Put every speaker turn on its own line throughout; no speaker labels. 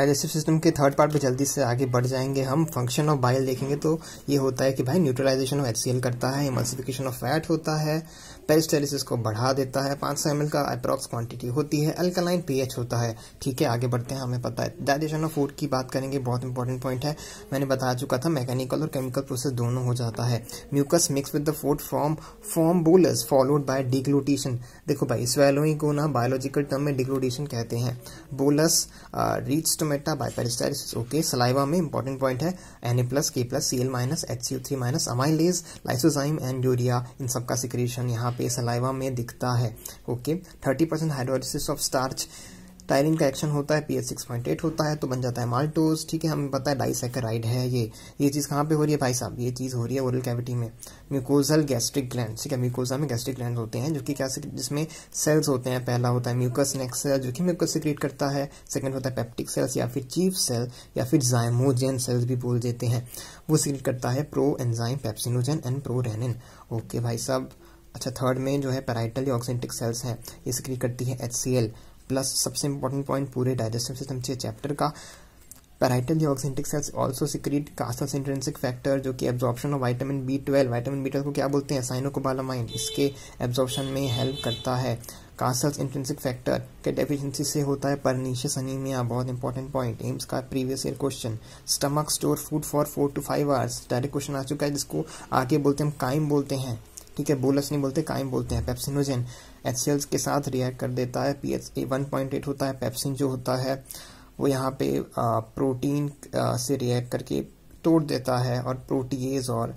digestive system के third part पे जल्दी से आगे बढ़ जाएंगे हम फंक्शन ऑफ बाइल देखेंगे तो ये होता है कि भाई न्यूट्रलाइजेशन ऑफ एच करता है इमल्सिफिकेशन ऑफ फैट होता है पेस्टेलिसिस को बढ़ा देता है पाँच सौ का अप्रॉक्स क्वांटिटी होती है अल्कलाइन पीएच होता है ठीक है आगे बढ़ते हैं हमें पता है डाइजेशन ऑफ फूड की बात करेंगे बहुत इंपॉर्टेंट पॉइंट है मैंने बता चुका था मैकेनिकल और केमिकल प्रोसेस दोनों हो जाता है mucus mix with the food from form bolus followed by deglutition देखो भाई स्वेलोइंग को ना बायोलॉजिकल टर्म में डिग्लूटेशन कहते हैं bolus reach to meta by peristalsis okay saliva में इंपॉर्टेंट पॉइंट है N A plus K plus C L minus H C three minus amylase lysozyme and urea इन सबका सिक्रेशन यहाँ पे सलाइवा में दिखता है okay thirty percent hydrolysis of starch ptyalin का एक्शन होता है पी सिक्स पॉइंट एट होता है तो बन जाता है माल्टोज ठीक है हमें पता है डाइसेकराइड है ये ये चीज़ कहाँ पे हो रही है भाई साहब ये चीज़ हो रही है ओरल कैविटी में म्यूकोजल गैस्ट्रिक ग्लैंड ठीक है म्यूकोजा में गैस्ट्रिक ग्लैंड होते हैं जो कि क्या जिसमें सेल्स होते हैं पहला होता है म्यूकस नेक्स सेल जो कि म्यूकस से क्रिएट करता है सेकेंड होता है पेप्टिक सेल्स या फिर चीफ सेल या फिर जायमोजेन सेल्स भी बोल देते हैं वो सील करता है pro enzyme pepsinogen and pro renin okay भाई साहब अच्छा थर्ड में जो है पैराइटल या ऑक्सेंटिक सेल्स हैं ये सीक्रेट करती है एच सी एल प्लस सबसे इंपॉर्टेंट पॉइंट पूरे डाइजेस्टिव सिस्टम से चैप्टर का पैराइटल या cells also secrete Castle's intrinsic factor जो कि absorption of vitamin B twelve vitamin B twelve को क्या बोलते हैं साइनोकोबालामाइन इसके एब्जॉर्प्शन में हेल्प करता है कास्टस इंट्रेंसिक फैक्टर के डेफिशिएंसी से होता है परनीशियस अनीमिया बहुत इंपॉर्टेंट पॉइंट एम्स का previous year question stomach store food for four to five hours direct question आ चुका है जिसको आगे बोलते हैं हम काइम बोलते हैं ठीक है बोलस नहीं बोलते काइम बोलते हैं पेप्सिनोजेन एच के साथ रिएक्ट कर देता है P H a one point eight होता है पेप्सिन जो होता है वो यहाँ पे आ, प्रोटीन आ, से रिएक्ट करके तोड़ देता है और प्रोटीज और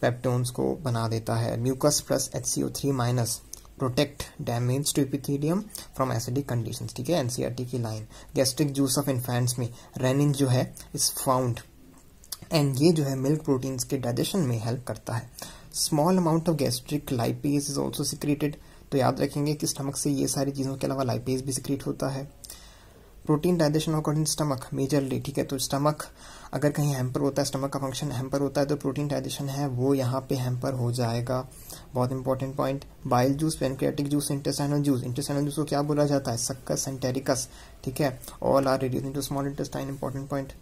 पेप्टोन्स को बना देता है mucus plus H C O three minus protect damage to epithelium from acidic condition ठीक है एनसीआरटी e की line gastric juice of infants में रेनिन जो है इज फाउंड एंड ये जो है मिल्क प्रोटीन्स के डाइजेशन में हेल्प करता है small amount of gastric lipase is also secreted तो याद रखेंगे कि स्टमक से ये सारी चीज़ों के अलावा लाइपेज भी सिक्रेट होता है protein digestion according stomach majorly ठीक है तो स्टमक अगर कहीं हैम्पर होता है स्टमक का फंक्शन हैम्पर होता है तो प्रोटीन डाइजेशन है वो यहाँ पे हैम्पर हो जाएगा बहुत important point bile juice pancreatic juice intestinal juice intestinal juice को क्या बोला जाता है सक्कस एंटेरिकस ठीक है all are radio to small intestine important point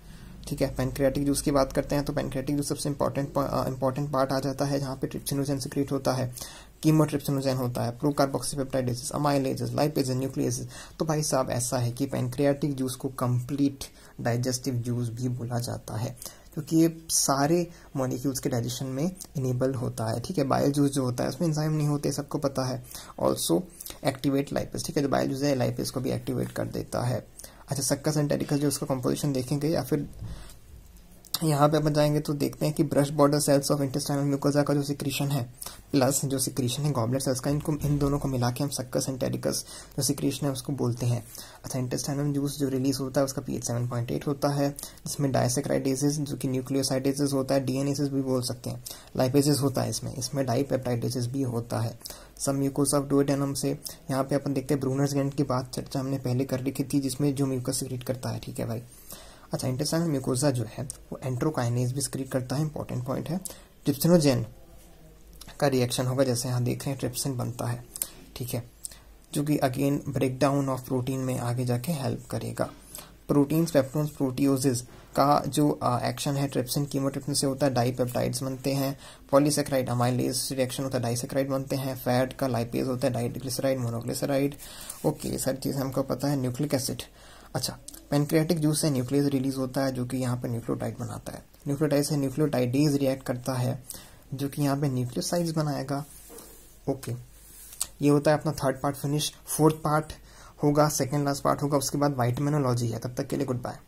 ठीक है पेनक्रियाटिक जूस की बात करते हैं तो पैनक्रियाटिक जूस सबसे इंपॉर्टेंट इंपॉर्टेंट पार्ट आ जाता है जहाँ पे ट्रिप्सिनोजन सिक्रिएट होता है कीमोट्रिप्सिनोजन होता है प्रोकार्बोक्सीपेप्टाइडेसिस अमाइलेजेस लाइपेजेस न्यूक्लियसेस तो भाई साहब ऐसा है कि पेनक्रियाटिक जूस को कंप्लीट डाइजेस्टिव जूस भी बोला जाता है क्योंकि ये सारे मॉलिक्यूल्स के डाइजेशन में इनेबल होता है ठीक है बायल जूस जो होता है उसमें इंजाइम नहीं होते सबको पता है ऑल्सो एक्टिवेट लाइपेज ठीक है जो बायल जूस है लाइपेज को भी एक्टिवेट कर देता है अच्छा सक्कस एंड जो उसका कंपोजिशन देखेंगे या फिर यहाँ पे अपन जाएंगे तो देखते हैं कि brush border cells of intestinal mucosa का जो सिक्रीशन है प्लस जो सिक्रीशन है गॉबलेट सेल्स का इनको इन दोनों को मिला के हम सक्कस एंड जो सिक्रीशन है उसको बोलते हैं अच्छा इंटेस्टाइनल जूस जो रिलीज होता है उसका एच सेवन पॉइंट एट होता है जिसमें डायसेक्राइडेजिस जो कि न्यूक्लियोसाइडेजिस होता है डी भी बोल सकते हैं लाइपेसिस होता है इसमें इसमें डाईपेप्टाइडेसिस भी होता है सब म्यूकोस ऑफ डोडेनम से यहाँ पे अपन देखते हैं ब्रूनर्स गेंट की बात चर्चा हमने पहले कर रखी थी जिसमें जो म्यूकस सिक्रीट करता है ठीक है भाई अच्छा इंटेस्टाइनल म्यूकोजा जो है वो एंट्रोकाइनेज भी स्क्रीट करता है इंपॉर्टेंट पॉइंट है ट्रिप्सिनोजेन का रिएक्शन होगा जैसे यहाँ देख रहे हैं ट्रिप्सिन बनता है ठीक है जो कि अगेन ब्रेकडाउन ऑफ प्रोटीन में आगे जाके हेल्प करेगा प्रोटीन्स पेप्टोन्स प्रोटियोजिस का जो एक्शन है ट्रिप्सिन कीमोट्रिप्सिन से होता है डाईपेप्टाइड्स बनते हैं पॉलीसेक्राइड अमाइलेज रिएक्शन होता है डाइसेक्राइड बनते हैं फैट का लाइपेज होता है डाइग्लिसराइड मोनोग्लिसराइड ओके सारी चीज़ें हमको पता है न्यूक्लिक एसिड अच्छा पेनक्रियाटिक जूस से न्यूक्लियस रिलीज होता है जो कि यहाँ पे न्यूक्लियोटाइड बनाता है न्यूक्लियोटाइड से न्यूक्लियोटाइडेज रिएक्ट करता है जो कि यहाँ पे न्यूक्लियोसाइड्स बनाएगा ओके ये होता है अपना third part finish fourth part होगा सेकेंड लास्ट पार्ट होगा उसके बाद वाइटमिनोलॉजी है तब तक के लिए गुड बाय